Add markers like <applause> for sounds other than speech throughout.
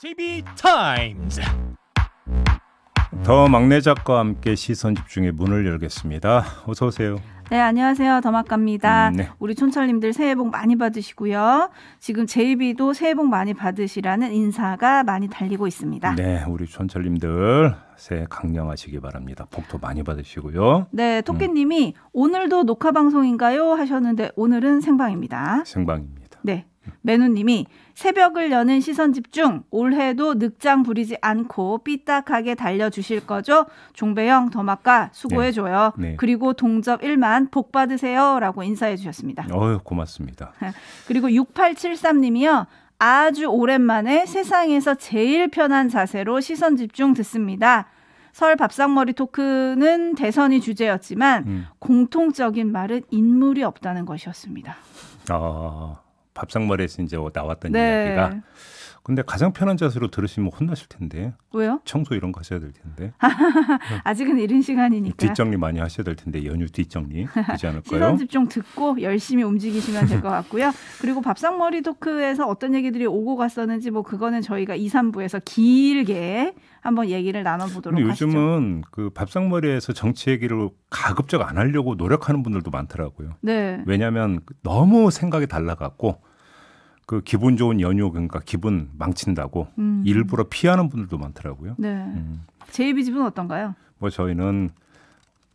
JB 타임즈. 더 막내 작가와 함께 시선 집중의 문을 열겠습니다. 어서 오세요. 네, 안녕하세요. 더막갑니다. 음, 네. 우리 촌철님들 새해 복 많이 받으시고요. 지금 JB도 새해 복 많이 받으시라는 인사가 많이 달리고 있습니다. 네, 우리 촌철님들 새해 강령하시기 바랍니다. 복도 많이 받으시고요. 네, 음. 토끼님이 음. 오늘도 녹화 방송인가요 하셨는데 오늘은 생방입니다. 생방입니다. 네, 매누님이 새벽을 여는 시선 집중 올해도 늑장 부리지 않고 삐딱하게 달려주실 거죠. 종배영 더마까 수고해줘요. 네. 네. 그리고 동접 1만 복 받으세요라고 인사해 주셨습니다. 어유 고맙습니다. <laughs> 그리고 6873님이요. 아주 오랜만에 세상에서 제일 편한 자세로 시선 집중 듣습니다. 설 밥상머리 토크는 대선이 주제였지만 음. 공통적인 말은 인물이 없다는 것이었습니다. 아. 밥상머리에서 이제 나왔던 네. 이야기가 근데 가장 편한 자세로 들으시면 혼나실 텐데. 왜요? 청소 이런 거 하셔야 될 텐데. <laughs> 아직은 이른 시간이니까. 뒷정리 많이 하셔야 될 텐데 연휴 뒷정리 되지 않을까요? <laughs> 시선 집중 듣고 열심히 움직이시면 될 것 같고요. 그리고 밥상머리 토크에서 어떤 얘기들이 오고 갔었는지 뭐 그거는 저희가 2, 3부에서 길게 한번 얘기를 나눠보도록 요즘은 하시죠. 요즘은 그 밥상머리에서 정치 얘기를 가급적 안 하려고 노력하는 분들도 많더라고요. 네. 왜냐하면 너무 생각이 달라갖고 그 기분 좋은 연휴 그러니까 기분 망친다고 음. 일부러 피하는 분들도 많더라고요. 네. 음. 제이 집은 어떤가요? 뭐 저희는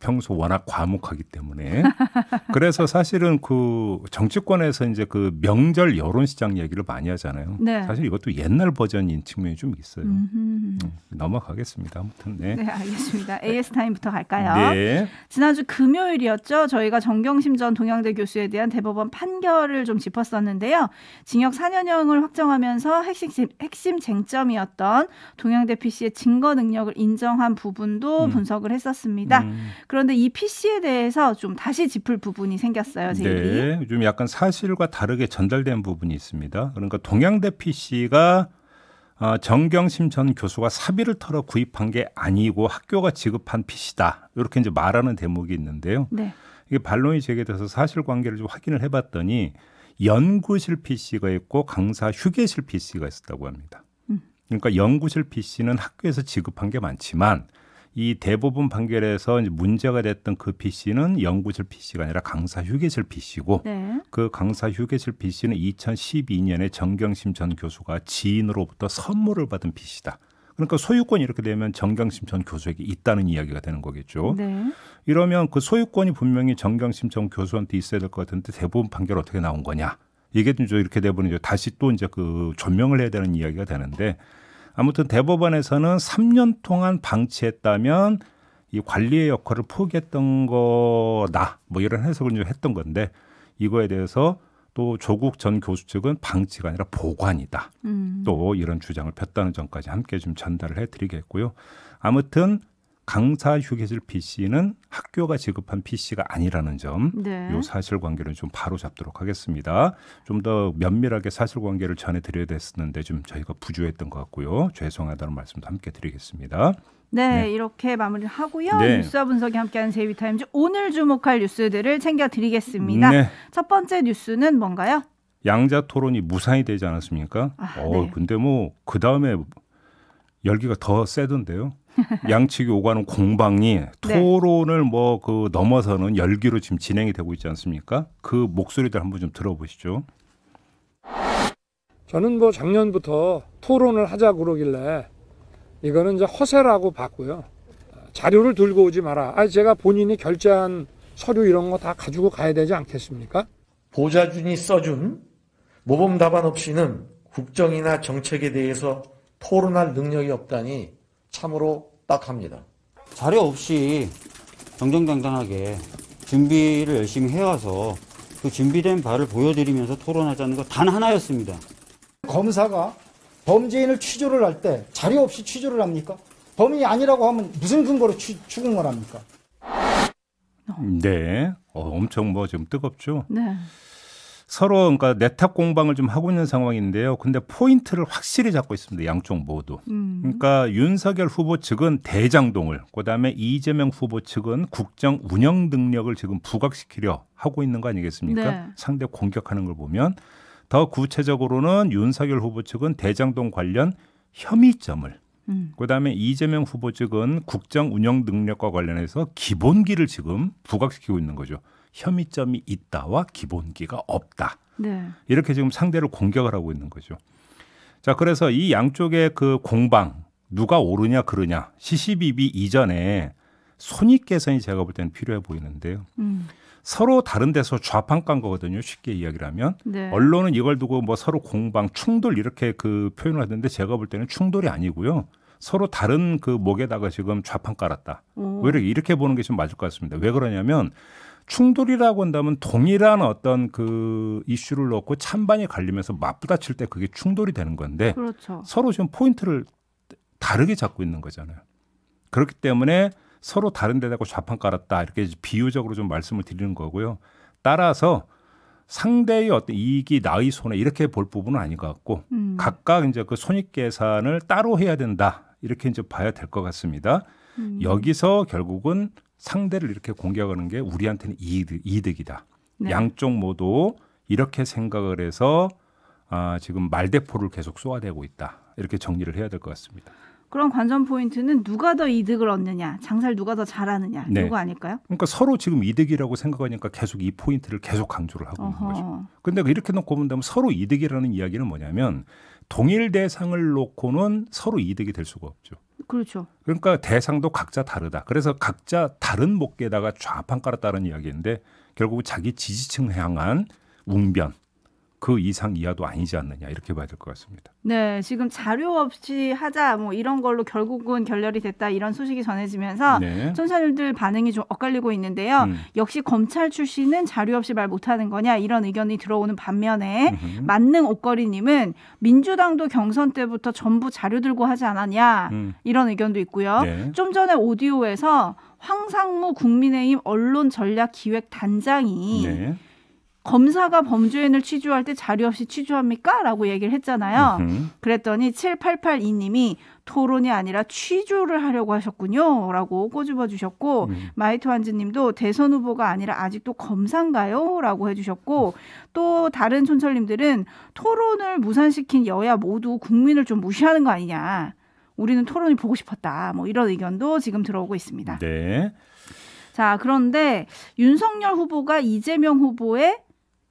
평소 워낙 과묵하기 때문에 <laughs> 그래서 사실은 그 정치권에서 이제 그 명절 여론 시장 얘기를 많이 하잖아요. 네. 사실 이것도 옛날 버전인 측면이 좀 있어요. 음, 넘어가겠습니다. 아무튼 네. 네, 알겠습니다. AS 타임부터 갈까요? 네. 지난주 금요일이었죠. 저희가 정경심 전 동양대 교수에 대한 대법원 판결을 좀 짚었었는데요. 징역 4년형을 확정하면서 핵심 핵심 쟁점이었던 동양대 PC의 증거 능력을 인정한 부분도 음. 분석을 했었습니다. 음. 그런데 이 PC에 대해서 좀 다시 짚을 부분이 생겼어요. 제일이. 좀 네, 약간 사실과 다르게 전달된 부분이 있습니다. 그러니까 동양대 PC가 어, 아, 정경심 전 교수가 사비를 털어 구입한 게 아니고 학교가 지급한 PC다. 이렇게 이제 말하는 대목이 있는데요. 네. 이게 반론이 제기돼서 사실관계를 좀 확인을 해봤더니 연구실 PC가 있고 강사 휴게실 PC가 있었다고 합니다. 음. 그러니까 연구실 PC는 학교에서 지급한 게 많지만 이대부분 판결에서 문제가 됐던 그 PC는 연구실 PC가 아니라 강사 휴게실 PC고 네. 그 강사 휴게실 PC는 2012년에 정경심 전 교수가 지인으로부터 선물을 받은 PC다. 그러니까 소유권이 이렇게 되면 정경심 전 교수에게 있다는 이야기가 되는 거겠죠. 네. 이러면 그 소유권이 분명히 정경심 전 교수한테 있어야 될 것 같은데 대부분 판결 어떻게 나온 거냐. 이게 좀 이렇게 되면 이제 다시 또 이제 그 조명을 해야 되는 이야기가 되는데 아무튼 대법원에서는 3년 동안 방치했다면 이 관리의 역할을 포기했던 거다. 뭐 이런 해석을 좀 했던 건데 이거에 대해서 또 조국 전 교수 측은 방치가 아니라 보관이다. 음. 또 이런 주장을 폈다는 점까지 함께 좀 전달을 해드리겠고요. 아무튼 강사 휴게실 PC는 학교가 지급한 PC가 아니라는 점, 네. 요 사실관계를 좀 바로 잡도록 하겠습니다. 좀 더 면밀하게 사실관계를 전해드려야 됐었는데 좀 저희가 부주했던 것 같고요. 죄송하다는 말씀도 함께 드리겠습니다. 네, 네, 이렇게 마무리를 하고요. 네. 뉴스와 분석이 함께하는 제비타임즈 오늘 주목할 뉴스들을 챙겨드리겠습니다. 네. 첫 번째 뉴스는 뭔가요? 양자 토론이 무산이 되지 않았습니까? 아, 어, 네. 근데 뭐 그 다음에 열기가 더 세던데요. 양측이 오가는 공방이 네. 토론을 네. 뭐 뭐그 넘어서는 열기로 지금 진행이 되고 있지 않습니까? 그 목소리들 한번 좀 들어보시죠. 저는 뭐 작년부터 토론을 하자 그러길래 이거는 이제 허세라고 봤고요. 자료를 들고 오지 마라. 아 제가 본인이 결제한 서류 이런 거 다 가지고 가야 되지 않겠습니까? 보좌준이 써준 모범 답안 없이는 국정이나 정책에 대해서 토론할 능력이 없다니 참으로 딱합니다. 자료 없이 정정당당하게 준비를 열심히 해와서 그 준비된 바를 보여드리면서 토론하자는 것 단 하나였습니다. 검사가 범죄인을 취조를 할 때 자료 없이 취조를 합니까? 범인이 아니라고 하면 무슨 근거로 추, 추궁을 합니까? 네, 어, 엄청 뭐좀 뜨겁죠. 네. 서로 그러니까 내탁 공방을 좀 하고 있는 상황인데요. 근데 포인트를 확실히 잡고 있습니다. 양쪽 모두. 음. 그러니까 윤석열 후보 측은 대장동을, 그다음에 이재명 후보 측은 국정 운영 능력을 지금 부각시키려 하고 있는 거 아니겠습니까? 네. 상대 공격하는 걸 보면 더 구체적으로는 윤석열 후보 측은 대장동 관련 혐의점을 음. 그다음에 이재명 후보 측은 국정 운영 능력과 관련해서 기본기를 지금 부각시키고 있는 거죠. 혐의점이 있다와 기본기가 없다. 네. 이렇게 지금 상대를 공격을 하고 있는 거죠. 자, 그래서 이 양쪽의 그 공방 누가 오르냐 그러냐 시시비비 이전에 손익 개선이 제가 볼 때는 필요해 보이는데요. 음. 서로 다른 데서 좌판깐 거거든요. 쉽게 이야기를 하면 네. 언론은 이걸 두고 뭐 서로 공방 충돌 이렇게 그 표현을 하는데 제가 볼 때는 충돌이 아니고요. 서로 다른 그 목에다가 지금 좌판 깔았다. 오히 뭐 이렇게 보는 게 좀 맞을 것 같습니다. 왜 그러냐면 충돌이라고 한다면 동일한 어떤 그 이슈를 놓고 찬반이 갈리면서 맞부딪칠때 그게 충돌이 되는 건데 그렇죠. 서로 지금 포인트를 다르게 잡고 있는 거잖아요. 그렇기 때문에 서로 다른 데다가 좌판 깔았다 이렇게 비유적으로 좀 말씀을 드리는 거고요. 따라서 상대의 어떤 이익이 나의 손에 이렇게 볼 부분은 아닌 것 같고 음. 각각 이제 그 손익 계산을 따로 해야 된다 이렇게 이제 봐야 될 것 같습니다. 음. 여기서 결국은 상대를 이렇게 공격하는 게 우리한테는 이득, 이다 네. 양쪽 모두 이렇게 생각을 해서 아, 지금 말대포를 계속 쏘아대고 있다. 이렇게 정리를 해야 될 것 같습니다. 그럼 관전 포인트는 누가 더 이득을 얻느냐, 장사를 누가 더 잘하느냐 네. 이거 아닐까요? 그러니까 서로 지금 이득이라고 생각하니까 계속 이 포인트를 계속 강조를 하고 어허. 있는 거죠. 근데 이렇게 놓고 본다면 서로 이득이라는 이야기는 뭐냐면 동일 대상을 놓고는 서로 이득이 될 수가 없죠. 그렇죠. 그러니까 대상도 각자 다르다. 그래서 각자 다른 목에다가 좌판 깔았다는 이야기인데 결국 자기 지지층 향한 웅변 그 이상 이하도 아니지 않느냐 이렇게 봐야 될 것 같습니다. 네, 지금 자료 없이 하자 뭐 이런 걸로 결국은 결렬이 됐다 이런 소식이 전해지면서 네. 천사들들 반응이 좀 엇갈리고 있는데요. 음. 역시 검찰 출신은 자료 없이 말 못하는 거냐 이런 의견이 들어오는 반면에 음흠. 만능 옷걸이님은 민주당도 경선 때부터 전부 자료 들고 하지 않았냐 음. 이런 의견도 있고요. 네. 좀 전에 오디오에서 황상무 국민의힘 언론 전략 기획 단장이 네. 검사가 범죄인을 취조할 때 자료 없이 취조합니까? 라고 얘기를 했잖아요. 으흠. 그랬더니 7882님이 토론이 아니라 취조를 하려고 하셨군요. 라고 꼬집어 주셨고, 음. 마이토한즈 님도 대선 후보가 아니라 아직도 검사인가요? 라고 해주셨고, 또 다른 촌철님들은 토론을 무산시킨 여야 모두 국민을 좀 무시하는 거 아니냐. 우리는 토론이 보고 싶었다. 뭐 이런 의견도 지금 들어오고 있습니다. 네. 자, 그런데 윤석열 후보가 이재명 후보의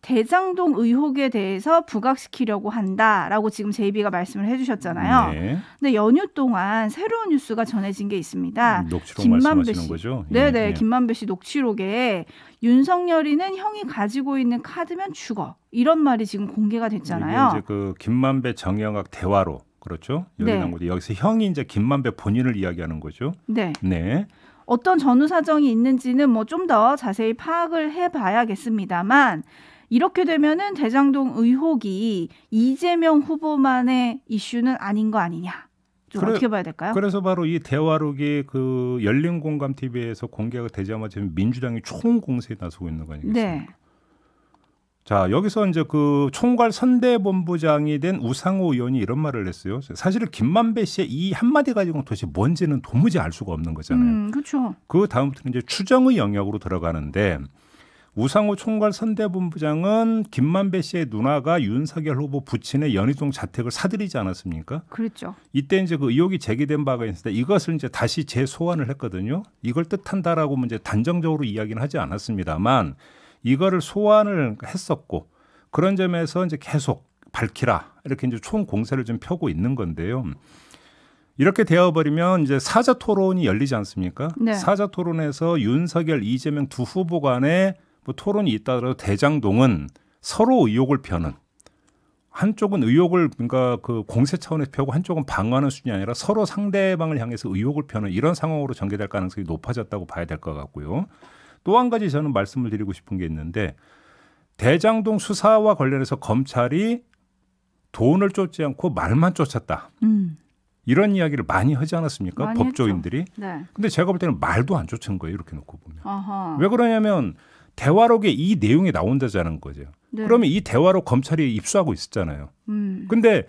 대장동 의혹에 대해서 부각시키려고 한다라고 지금 제이비가 말씀을 해주셨잖아요. 네. 근데 연휴 동안 새로운 뉴스가 전해진 게 있습니다. 음, 녹취록 김만배 씨. 거죠? 예, 네네, 네. 예. 김만배 씨 녹취록에 윤석열이는 형이 가지고 있는 카드면 죽어 이런 말이 지금 공개가 됐잖아요. 이제 그 김만배 정영학 대화로 그렇죠? 여기 네. 여기서 형이 이제 김만배 본인을 이야기하는 거죠. 네. 네. 어떤 전후 사정이 있는지는 뭐 좀 더 자세히 파악을 해봐야겠습니다만. 이렇게 되면은 대장동 의혹이 이재명 후보만의 이슈는 아닌 거 아니냐. 그래, 어떻게 봐야 될까요? 그래서 바로 이 대화록이 그 열린 공감 TV에서 공개가 되자마자 민주당이 총 공세에 나서고 있는 거 아니겠습니까? 네. 자 여기서 이제 그 총괄 선대본부장이 된 우상호 의원이 이런 말을 했어요. 사실 은 김만배 씨의 이 한마디 가지고 도대체 뭔지는 도무지 알 수가 없는 거잖아요. 음, 그렇죠. 그 다음부터는 이제 추정의 영역으로 들어가는데 우상호 총괄 선대본부장은 김만배 씨의 누나가 윤석열 후보 부친의 연희동 자택을 사들이지 않았습니까? 그렇죠. 이때 이제 그 의혹이 제기된 바가 있는데 이것을 이제 다시 재소환을 했거든요. 이걸 뜻한다라고 뭐 이제 단정적으로 이야기는 하지 않았습니다만 이거를 소환을 했었고 그런 점에서 이제 계속 밝히라 이렇게 이제 총 공세를 좀 펴고 있는 건데요. 이렇게 되어버리면 이제 사자 토론이 열리지 않습니까? 네. 사자 토론에서 윤석열, 이재명 두 후보 간의 뭐 토론이 있다더라도 대장동은 서로 의혹을 펴는 한쪽은 의혹을 그러니까 그 공세 차원에서 펴고 한쪽은 방어하는 수준이 아니라 서로 상대방을 향해서 의혹을 펴는 이런 상황으로 전개될 가능성이 높아졌다고 봐야 될 것 같고요. 또 한 가지 저는 말씀을 드리고 싶은 게 있는데 대장동 수사와 관련해서 검찰이 돈을 쫓지 않고 말만 쫓았다. 음. 이런 이야기를 많이 하지 않았습니까? 많이 법조인들이. 네. 근데 제가 볼 때는 말도 안 쫓은 거예요. 이렇게 놓고 보면. 아하. 왜 그러냐면 대화록에 이 내용이 나온다자는 거죠. 네. 그러면 이 대화록 검찰이 입수하고 있었잖아요. 음. 근데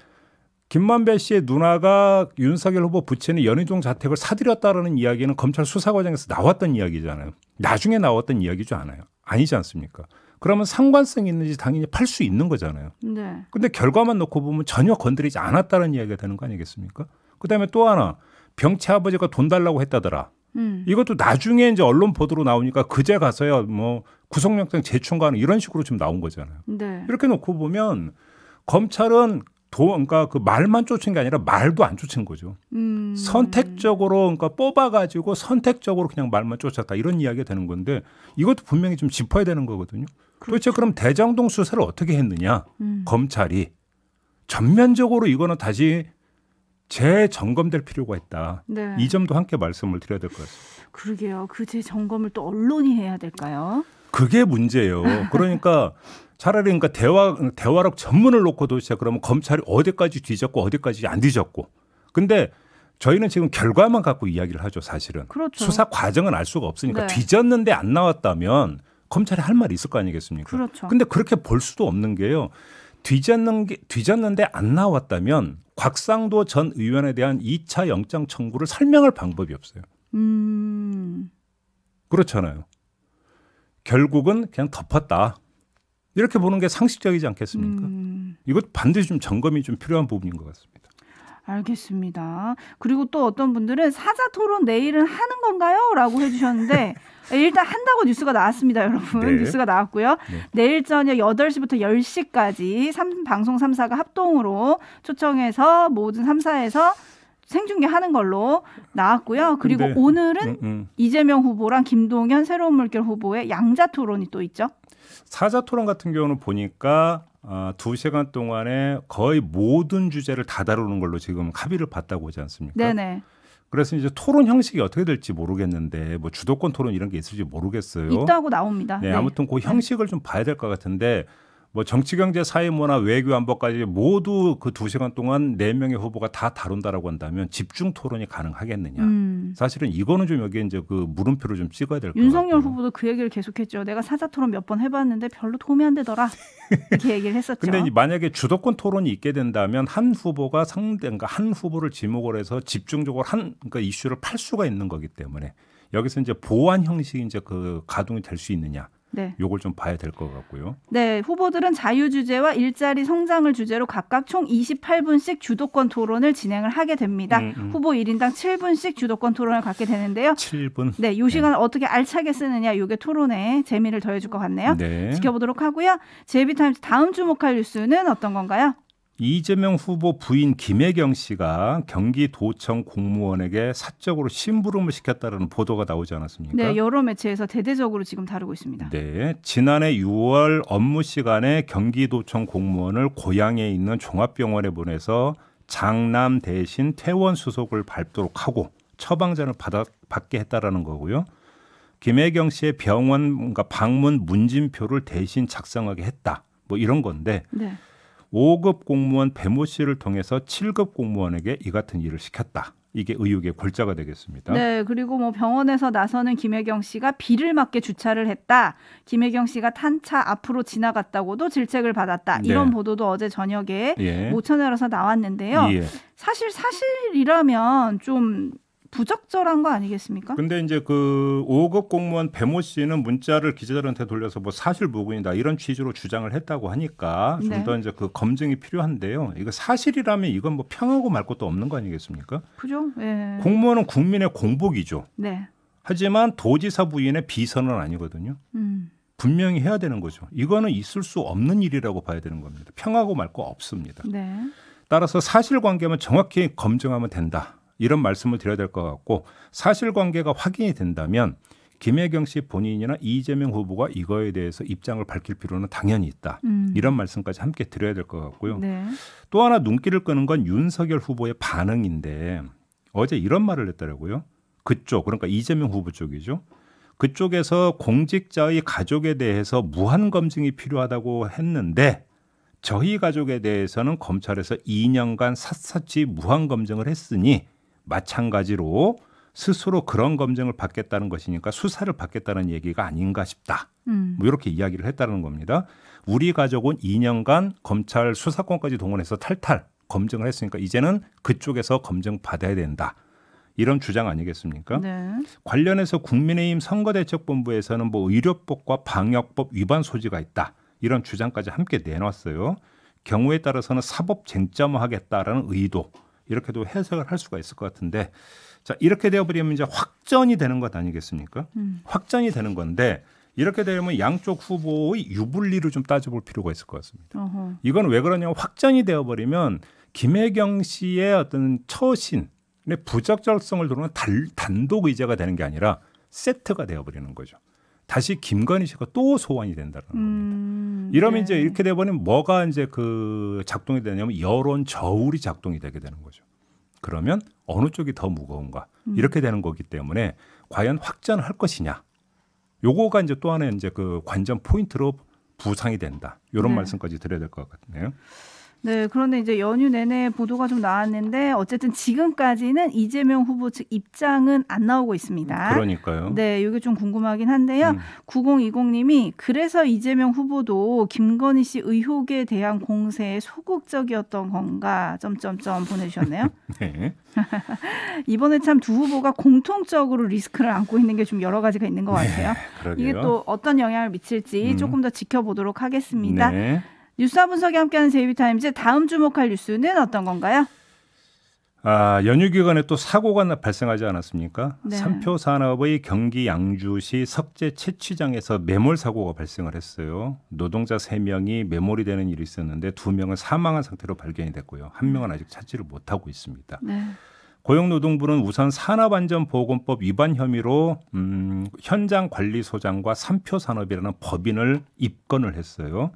김만배 씨의 누나가 윤석열 후보 부친의 연희동 자택을 사들였다라는 이야기는 검찰 수사 과정에서 나왔던 이야기잖아요. 나중에 나왔던 이야기죠 않아요. 아니지 않습니까? 그러면 상관성이 있는지 당연히 팔 수 있는 거잖아요. 네. 근데 결과만 놓고 보면 전혀 건드리지 않았다는 이야기가 되는 거 아니겠습니까? 그다음에 또 하나 병채 아버지가 돈 달라고 했다더라. 음. 이것도 나중에 이제 언론 보도로 나오니까 그제 가서야 뭐 구속영장 제출하는 이런 식으로 지금 나온 거잖아요. 네. 이렇게 놓고 보면 검찰은 도, 그러니까 그 말만 쫓은 게 아니라 말도 안 쫓은 거죠. 음. 선택적으로 그러니까 뽑아가지고 선택적으로 그냥 말만 쫓았다 이런 이야기가 되는 건데 이것도 분명히 좀 짚어야 되는 거거든요. 그렇죠. 도대체 그럼 대장동 수사를 어떻게 했느냐 음. 검찰이 전면적으로 이거는 다시 재점검될 필요가 있다. 네. 이 점도 함께 말씀을 드려야 될 것 같습니다. 그러게요. 그 재점검을 또 언론이 해야 될까요? 그게 문제예요. 그러니까 차라리 그러니까 대화 대화력 전문을 놓고도 진짜 그러면 검찰이 어디까지 뒤졌고 어디까지 안 뒤졌고. 근데 저희는 지금 결과만 갖고 이야기를 하죠, 사실은. 그렇죠. 수사 과정은 알 수가 없으니까 네. 뒤졌는데 안 나왔다면 검찰이 할 말이 있을 거 아니겠습니까? 그렇죠. 근데 그렇게 볼 수도 없는 게요. 뒤졌는 게 뒤졌는데 안 나왔다면 곽상도 전 의원에 대한 2차 영장 청구를 설명할 방법이 없어요. 음. 그렇잖아요. 결국은 그냥 덮었다. 이렇게 보는 게 상식적이지 않겠습니까? 음. 이것 반드시 좀 점검이 좀 필요한 부분인 것 같습니다. 알겠습니다. 그리고 또 어떤 분들은 사자 토론 내일은 하는 건가요? 라고 해주셨는데, <laughs> 예, 일단 한다고 뉴스가 나왔습니다, 여러분. 네. 뉴스가 나왔고요. 네. 내일 저녁 8시부터 10시까지 3, 방송 3사가 합동으로 초청해서 모든 3사에서 생중계 하는 걸로 나왔고요. 그리고 근데, 오늘은 음, 음. 이재명 후보랑 김동현 새로운 물결 후보의 양자 토론이 또 있죠. 사자 토론 같은 경우는 보니까 어, 두 시간 동안에 거의 모든 주제를 다 다루는 걸로 지금 합의를 봤다고 하지 않습니까? 네네. 그래서 이제 토론 형식이 어떻게 될지 모르겠는데 뭐 주도권 토론 이런 게 있을지 모르겠어요. 있다고 나옵니다. 네, 네. 아무튼 그 네. 형식을 네. 좀 봐야 될 것 같은데 뭐 정치 경제 사회 문화 외교 안보까지 모두 그 두 시간 동안 네 명의 후보가 다 다룬다라고 한다면 집중 토론이 가능하겠느냐 음. 사실은 이거는 좀 여기 이제 그 물음표를 좀 찍어야 될 것 같아요 윤석열 후보도 그 얘기를 계속했죠 내가 사자 토론 몇 번 해봤는데 별로 도움이 안 되더라 이렇게 얘기를 했었죠 근데 만약에 주도권 토론이 있게 된다면 한 후보가 상대 그러한 그러니까 후보를 지목을 해서 집중적으로 한 그러니까 이슈를 팔 수가 있는 거기 때문에 여기서 이제 보완 형식이 이제 그 가동이 될 수 있느냐 네. 요걸 좀 봐야 될 것 같고요. 네, 후보들은 자유 주제와 일자리 성장을 주제로 각각 총 28분씩 주도권 토론을 진행을 하게 됩니다. 음, 음. 후보 1인당 7분씩 주도권 토론을 갖게 되는데요. 7분. 네, 요 시간 네. 어떻게 알차게 쓰느냐 요게 토론에 재미를 더해 줄것 같네요. 네. 지켜보도록 하고요. 제비타임즈 다음 주목할 뉴스는 어떤 건가요? 이재명 후보 부인 김혜경 씨가 경기도청 공무원에게 사적으로 심부름을 시켰다는 보도가 나오지 않았습니까? 네, 여러 매체에서 대대적으로 지금 다루고 있습니다. 네, 지난해 6월 업무 시간에 경기도청 공무원을 고향에 있는 종합병원에 보내서 장남 대신 퇴원 수속을 밟도록 하고 처방전을 받아, 받게 했다라는 거고요. 김혜경 씨의 병원 그러니까 방문 문진표를 대신 작성하게 했다. 뭐 이런 건데. 네. 5급 공무원 배모 씨를 통해서 7급 공무원에게 이 같은 일을 시켰다. 이게 의혹의 골자가 되겠습니다. 네, 그리고 뭐 병원에서 나서는 김혜경 씨가 비를 맞게 주차를 했다. 김혜경 씨가 탄 차 앞으로 지나갔다고도 질책을 받았다. 네. 이런 보도도 어제 저녁에 예. 모천회로서 나왔는데요. 예. 사실 사실이라면 좀 부적절한 거 아니겠습니까? 근데 이제 그 5급 공무원 배모 씨는 문자를 기자들한테 돌려서 뭐 사실무근이다 이런 취지로 주장을 했다고 하니까 좀더 네. 이제 그 검증이 필요한데요. 이거 사실이라면 이건 뭐 평하고 말 것도 없는 거 아니겠습니까? 그죠. 네. 공무원은 국민의 공복이죠. 네. 하지만 도지사 부인의 비선은 아니거든요. 음. 분명히 해야 되는 거죠. 이거는 있을 수 없는 일이라고 봐야 되는 겁니다. 평하고 말 거 없습니다. 네. 따라서 사실관계만 정확히 검증하면 된다. 이런 말씀을 드려야 될 것 같고 사실관계가 확인이 된다면 김혜경 씨 본인이나 이재명 후보가 이거에 대해서 입장을 밝힐 필요는 당연히 있다. 음. 이런 말씀까지 함께 드려야 될 것 같고요. 네. 또 하나 눈길을 끄는 건 윤석열 후보의 반응인데 어제 이런 말을 했더라고요. 그쪽 그러니까 이재명 후보 쪽이죠. 그쪽에서 공직자의 가족에 대해서 무한 검증이 필요하다고 했는데 저희 가족에 대해서는 검찰에서 2년간 샅샅이 무한 검증을 했으니 마찬가지로 스스로 그런 검증을 받겠다는 것이니까 수사를 받겠다는 얘기가 아닌가 싶다. 음. 뭐 이렇게 이야기를 했다는 겁니다. 우리 가족은 2년간 검찰 수사권까지 동원해서 탈탈 검증을 했으니까 이제는 그쪽에서 검증 받아야 된다. 이런 주장 아니겠습니까? 네. 관련해서 국민의힘 선거대책본부에서는 뭐 의료법과 방역법 위반 소지가 있다. 이런 주장까지 함께 내놨어요. 경우에 따라서는 사법 쟁점화하겠다라는 의도 이렇게도 해석을 할 수가 있을 것 같은데 자 이렇게 되어버리면 이제 확전이 되는 것 아니겠습니까? 음. 확전이 되는 건데 이렇게 되면 양쪽 후보의 유불리를 좀 따져볼 필요가 있을 것 같습니다. 어허. 이건 왜 그러냐면 확전이 되어버리면 김혜경 씨의 어떤 처신의 부적절성을 두는 단, 단독 의제가 되는 게 아니라 세트가 되어버리는 거죠. 다시 김건희 씨가 또 소환이 된다는 음, 겁니다. 음, 이러면 네. 이제 이렇게 돼면 뭐가 이제 그 작동이 되냐면 여론 저울이 작동이 되게 되는 거죠. 그러면 어느 쪽이 더 무거운가 음. 이렇게 되는 거기 때문에 과연 확전할 것이냐 요거가 이제 또 하나의 이제 그 관전 포인트로 부상이 된다 이런 네. 말씀까지 드려야 될 것 같네요. 네, 그런데 이제 연휴 내내 보도가 좀 나왔는데 어쨌든 지금까지는 이재명 후보 측 입장은 안 나오고 있습니다. 음, 그러니까요. 네, 이게 좀 궁금하긴 한데요. 음. 9020님이 그래서 이재명 후보도 김건희 씨 의혹에 대한 공세에 소극적이었던 건가? 점점점 보내주셨네요. <laughs> 네. <laughs> 이번에 참 두 후보가 공통적으로 리스크를 안고 있는 게 좀 여러 가지가 있는 것 네, 같아요. 네, 이게 또 어떤 영향을 미칠지 음. 조금 더 지켜보도록 하겠습니다. 네. 뉴스와 분석에 함께하는 제이비타임즈 다음 주목할 뉴스는 어떤 건가요? 아, 연휴 기간에 또 사고가 발생하지 않았습니까? 네. 삼표 산업의 경기 양주시 석재 채취장에서 매몰 사고가 발생을 했어요. 노동자 세명이 매몰이 되는 일이 있었는데 두명은 사망한 상태로 발견이 됐고요. 한명은 아직 찾지를 못하고 있습니다. 네. 고용노동부는 우선 산업안전보건법 위반 혐의로 음, 현장관리소장과 삼표 산업이라는 법인을 입건을 했어요.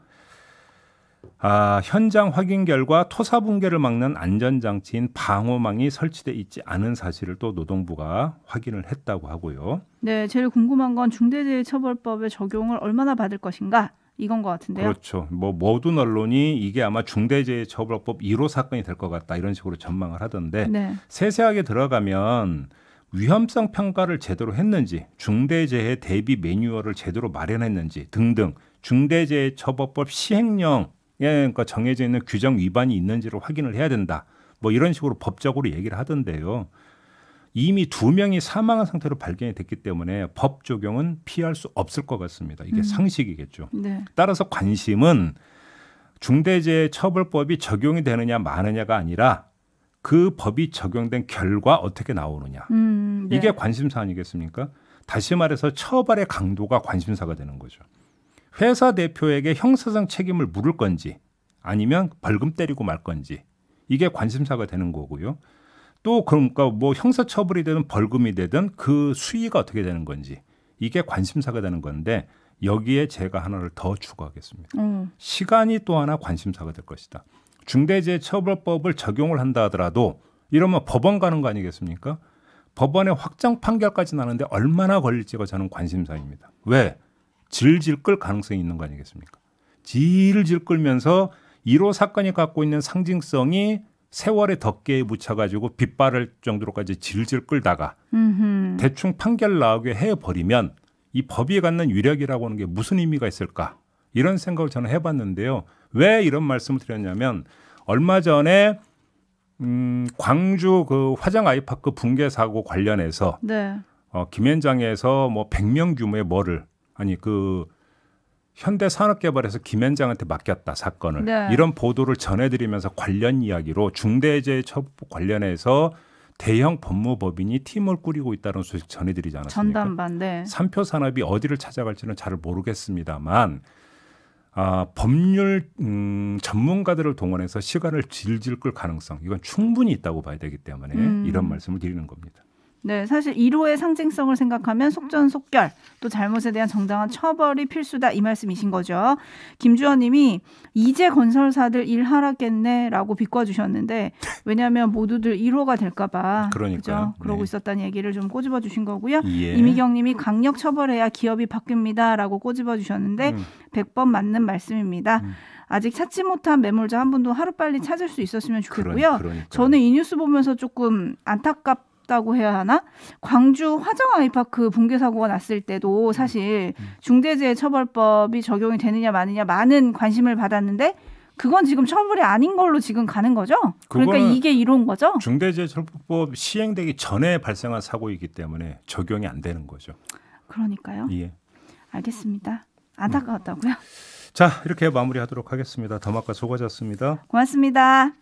아, 현장 확인 결과 토사 붕괴를 막는 안전 장치인 방호망이 설치돼 있지 않은 사실을 또 노동부가 확인을 했다고 하고요. 네, 제일 궁금한 건 중대재해처벌법의 적용을 얼마나 받을 것인가 이건 것 같은데요. 그렇죠. 뭐 모든 언론이 이게 아마 중대재해처벌법 1호 사건이 될 것 같다 이런 식으로 전망을 하던데 네. 세세하게 들어가면 위험성 평가를 제대로 했는지 중대재해 대비 매뉴얼을 제대로 마련했는지 등등 중대재해처벌법 시행령 예, 그러니까 정해져 있는 규정 위반이 있는지를 확인을 해야 된다. 뭐 이런 식으로 법적으로 얘기를 하던데요. 이미 두 명이 사망한 상태로 발견이 됐기 때문에 법 적용은 피할 수 없을 것 같습니다. 이게 음. 상식이겠죠. 네. 따라서 관심은 중대재해 처벌법이 적용이 되느냐 마느냐가 아니라 그 법이 적용된 결과 어떻게 나오느냐. 음, 네. 이게 관심사 아니겠습니까? 다시 말해서 처벌의 강도가 관심사가 되는 거죠. 회사 대표에게 형사상 책임을 물을 건지 아니면 벌금 때리고 말 건지 이게 관심사가 되는 거고요. 또 그러니까 뭐 형사 처벌이 되든 벌금이 되든 그 수위가 어떻게 되는 건지 이게 관심사가 되는 건데 여기에 제가 하나를 더 추가하겠습니다. 음. 시간이 또 하나 관심사가 될 것이다. 중대재해처벌법을 적용을 한다 하더라도 이러면 법원 가는 거 아니겠습니까? 법원의 확정 판결까지 나는데 얼마나 걸릴지가 저는 관심사입니다. 왜? 질질 끌 가능성이 있는 거 아니겠습니까? 질질 끌면서 1호 사건이 갖고 있는 상징성이 세월의 덮개에 묻혀가지고 빗발을 정도로까지 질질 끌다가 음흠. 대충 판결 나오게 해버리면 이 법이 갖는 위력이라고 하는 게 무슨 의미가 있을까? 이런 생각을 저는 해봤는데요. 왜 이런 말씀을 드렸냐면 얼마 전에 음, 광주 그 화장 아이파크 붕괴 사고 관련해서 네. 어, 김현장에서 뭐 100명 규모의 뭐를 아니 그 현대 산업개발에서 김현장한테 맡겼다 사건을 네. 이런 보도를 전해드리면서 관련 이야기로 중대재해 처벌 관련해서 대형 법무법인이 팀을 꾸리고 있다는 소식 전해드리지 않았습니까? 전담반, 네. 삼표 산업이 어디를 찾아갈지는 잘 모르겠습니다만 아, 법률 음, 전문가들을 동원해서 시간을 질질 끌 가능성 이건 충분히 있다고 봐야 되기 때문에 음. 이런 말씀을 드리는 겁니다. 네, 사실 1호의 상징성을 생각하면 속전속결, 또 잘못에 대한 정당한 처벌이 필수다 이 말씀이신 거죠. 김주원님이 이제 건설사들 일 하라겠네라고 비꼬아주셨는데 왜냐하면 모두들 1호가 될까봐 그러니까 그러고 네. 있었다는 얘기를 좀 꼬집어 주신 거고요. 예. 이미경님이 강력 처벌해야 기업이 바뀝니다라고 꼬집어 주셨는데 음. 100번 맞는 말씀입니다. 음. 아직 찾지 못한 매몰자 한 분도 하루빨리 찾을 수 있었으면 좋겠고요. 그러니, 저는 이 뉴스 보면서 조금 안타깝 아깝다고 해야 하나? 광주 화정 아이파크 붕괴 사고가 났을 때도 사실 음, 음. 중대재해처벌법이 적용이 되느냐 마느냐 많은 관심을 받았는데 그건 지금 처벌이 아닌 걸로 지금 가는 거죠? 그러니까 이게 이론 거죠? 중대재해처벌법 시행되기 전에 발생한 사고이기 때문에 적용이 안 되는 거죠. 그러니까요. 예. 알겠습니다. 안타까웠다고요? 음. 자, 이렇게 마무리하도록 하겠습니다. 더마카 소가졌습니다. 고맙습니다.